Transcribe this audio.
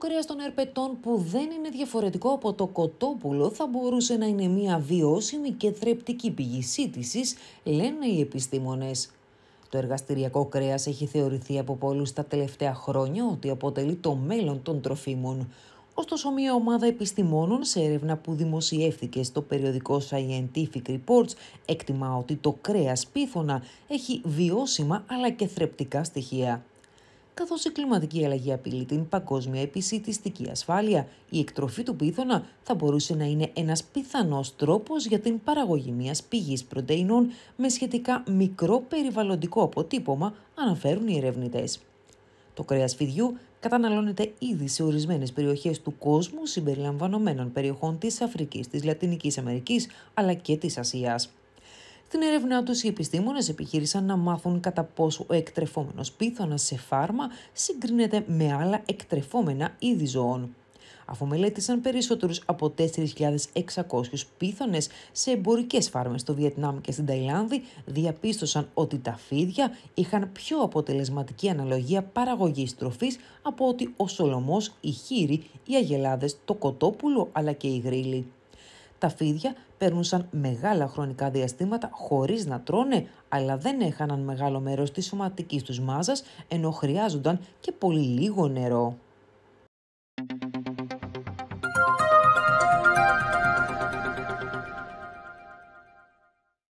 Το κρέας των ερπετών που δεν είναι διαφορετικό από το κοτόπουλο θα μπορούσε να είναι μια βιώσιμη και θρεπτική πηγή σύντησης, λένε οι επιστήμονες. Το εργαστηριακό κρέας έχει θεωρηθεί από πολλούς τα τελευταία χρόνια ότι αποτελεί το μέλλον των τροφίμων. Ωστόσο, μια ομάδα επιστημόνων σε έρευνα που δημοσιεύθηκε στο περιοδικό Scientific Reports εκτιμά ότι το κρέας πίθωνα έχει βιώσιμα αλλά και θρεπτικά στοιχεία καθώς η κλιματική αλλαγή απειλεί την παγκόσμια επισητιστική ασφάλεια, η εκτροφή του πίθωνα θα μπορούσε να είναι ένας πιθανός τρόπος για την παραγωγή μιας πηγής πρωτεϊνών με σχετικά μικρό περιβαλλοντικό αποτύπωμα, αναφέρουν οι ερευνητές. Το κρέας φιδιού καταναλώνεται ήδη σε ορισμένες περιοχές του κόσμου συμπεριλαμβανομένων περιοχών της Αφρικής, της Λατινικής Αμερικής αλλά και της Ασίας. Στην έρευνά τους, οι επιστήμονες επιχείρησαν να μάθουν κατά πόσο ο εκτρεφόμενος πίθωνας σε φάρμα συγκρίνεται με άλλα εκτρεφόμενα είδη ζωών. Αφού μελέτησαν περισσότερους από 4.600 πίθωνες σε εμπορικές φάρμες στο Βιετνάμ και στην Ταϊλάνδη, διαπίστωσαν ότι τα φίδια είχαν πιο αποτελεσματική αναλογία παραγωγής τροφής από ότι ο Σολομός, η οι αγελάδες, το κοτόπουλο αλλά και η γρήλη. Τα φίδια περνούσαν μεγάλα χρονικά διαστήματα χωρίς να τρώνε, αλλά δεν έχαναν μεγάλο μέρος της σωματικής τους μάζας, ενώ χρειάζονταν και πολύ λίγο νερό.